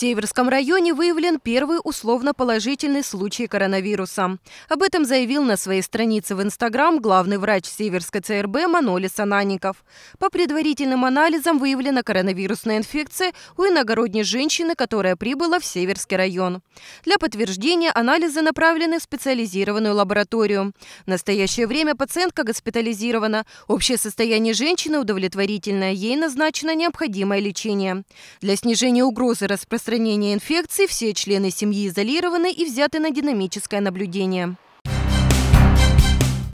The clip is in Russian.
Северском районе выявлен первый условно-положительный случай коронавируса. Об этом заявил на своей странице в Инстаграм главный врач Северской ЦРБ Манолис Ананников. По предварительным анализам выявлена коронавирусная инфекция у иногородней женщины, которая прибыла в Северский район. Для подтверждения анализы направлены в специализированную лабораторию. В настоящее время пациентка госпитализирована. Общее состояние женщины удовлетворительное. Ей назначено необходимое лечение. Для снижения угрозы распространения распространения инфекции все члены семьи изолированы и взяты на динамическое наблюдение.